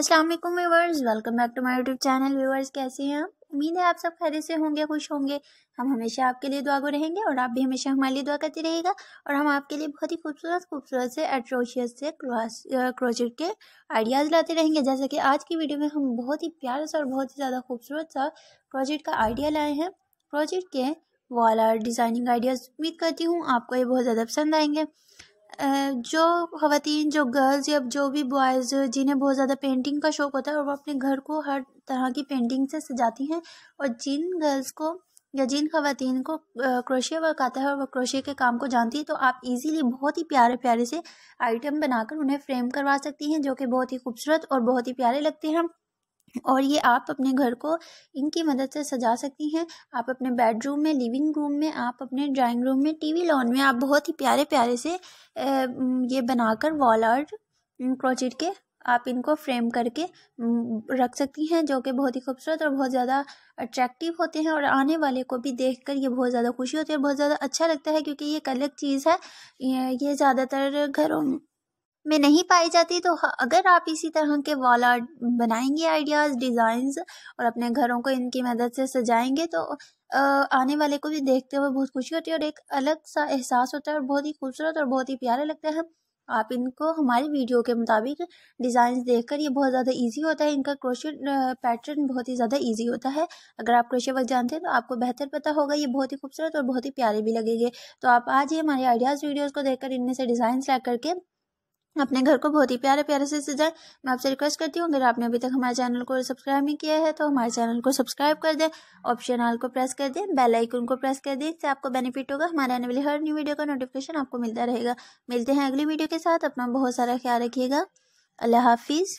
अस्सलाम वालेकुम viewers welcome back to my YouTube channel viewers कैसे हैं आप उम्मीद है आप सब खैर से होंगे खुश होंगे हम हमेशा आपके लिए दुआगो रहेंगे और आप भी हमेशा हमारे लिए दुआ करते रहेगा और हम आपके लिए बहुत ही खूबसूरत खूबसूरत से एट्रोशियस से क्रोचेट के आइडियाज़ लाते रहेंगे जैसा कि आज की वीडियो में हम बहुत ही प्यारा सा और बहुत ही ज़्यादा खूबसूरत सा क्रोचेट का आइडिया लाए हैं क्रोचेट के वॉल आर्ट डिज़ाइनिंग आइडियाज़ उम्मीद करती हूँ आपको ये बहुत ज़्यादा पसंद आएंगे जो खातन जो गर्ल्स या जो भी बॉयज़ जिन्हें बहुत ज़्यादा पेंटिंग का शौक़ होता है और वो अपने घर को हर तरह की पेंटिंग से सजाती हैं और जिन गर्ल्स को या जिन खातन को क्रोशिया वर्क आता है और वह क्रोशिया के काम को जानती है तो आप इजीली बहुत ही प्यारे प्यारे से आइटम बनाकर उन्हें फ्रेम करवा सकती हैं जो कि बहुत ही खूबसूरत और बहुत ही प्यारे लगते हैं और ये आप अपने घर को इनकी मदद से सजा सकती हैं आप अपने बेडरूम में लिविंग रूम में आप अपने ड्राइंग रूम में टीवी लॉन में आप बहुत ही प्यारे प्यारे से ये बनाकर वॉल आर्ट क्रोचेट के आप इनको फ्रेम करके रख सकती हैं जो कि बहुत ही खूबसूरत और बहुत ज़्यादा अट्रैक्टिव होते हैं और आने वाले को भी देख कर ये बहुत ज़्यादा खुशी होती है बहुत ज़्यादा अच्छा लगता है क्योंकि ये एक अलग चीज़ है ये ज़्यादातर घरों में नहीं पाई जाती तो अगर आप इसी तरह के वॉल आर्ट बनाएंगे आइडियाज़ डिज़ाइंस और अपने घरों को इनकी मदद से सजाएंगे तो आने वाले को भी देखते हुए बहुत खुशी होती है और एक अलग सा एहसास होता है और बहुत ही खूबसूरत और बहुत ही प्यारा लगता है आप इनको हमारी वीडियो के मुताबिक डिज़ाइन देखकर ये बहुत ज़्यादा इजी होता है इनका क्रोशे पैटर्न बहुत ही ज़्यादा इजी होता है अगर आप क्रोशे वर्क जानते हैं तो आपको बेहतर पता होगा ये बहुत ही खूबसूरत और बहुत ही प्यारे भी लगेंगे तो आप आज ही हमारे आइडियाज़ वीडियोज़ को देखकर इनमें से डिज़ाइन सेलेक्ट करके अपने घर को बहुत ही प्यारे प्यारे से सजाएं मैं आपसे रिक्वेस्ट करती हूँ अगर आपने अभी तक हमारे चैनल को सब्सक्राइब नहीं किया है तो हमारे चैनल को सब्सक्राइब कर दें ऑप्शन आल को प्रेस कर दें बेल आइकन को प्रेस कर दें इससे आपको बेनिफिट होगा हमारे आने वाली हर न्यू वीडियो का नोटिफिकेशन आपको मिलता रहेगा मिलते हैं अगली वीडियो के साथ अपना बहुत सारा ख्याल रखिएगा अल्लाह हाफिज़